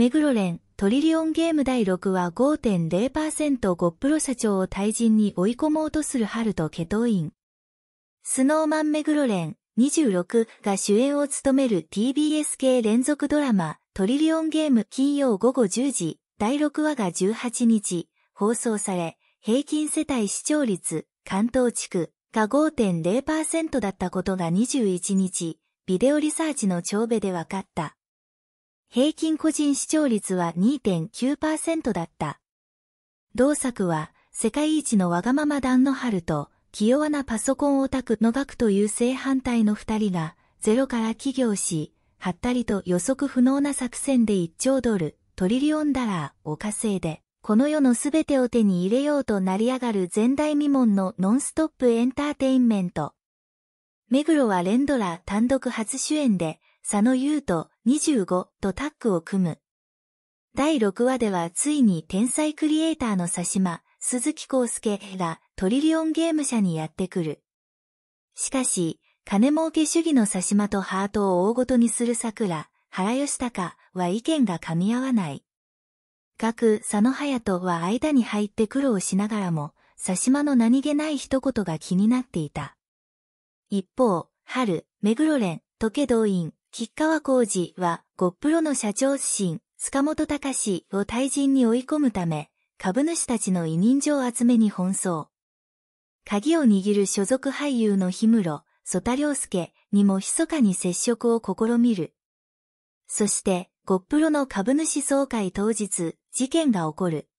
目黒連、トリリオンゲーム第6話5.0%ゴップロ社長を退陣に追い込もうとする春とケトイン。スノーマン目黒連、26が主演を務める TBS 系連続ドラマ、トリリオンゲーム金曜午後10時、第6話が18日、放送され、平均世帯視聴率、関東地区が5.0%だったことが21日、ビデオリサーチの帳辺で分かった。平均個人視聴率は2.9%だった。同作は、世界一のわがまま団の春と、気弱なパソコンオタクのくという正反対の二人が、ゼロから起業し、はったりと予測不能な作戦で1兆ドル、トリリオンダラーを稼いで、この世のすべてを手に入れようと成り上がる前代未聞のノンストップエンターテインメント。目黒はレンドラ単独初主演で、佐野優と25とタッグを組む。第6話ではついに天才クリエイターの佐島、鈴木康介がトリリオンゲーム社にやってくる。しかし、金儲け主義の佐島とハートを大ごとにする桜、原義高は意見が噛み合わない。各佐野隼人は間に入って苦労しながらも、佐島の何気ない一言が気になっていた。一方、春、目黒蓮、時計動員、吉川浩二は、ゴップロの社長出身、塚本隆を退陣に追い込むため、株主たちの委任状集めに奔走。鍵を握る所属俳優の氷室、曽田良介にも密かに接触を試みる。そして、ゴップロの株主総会当日、事件が起こる。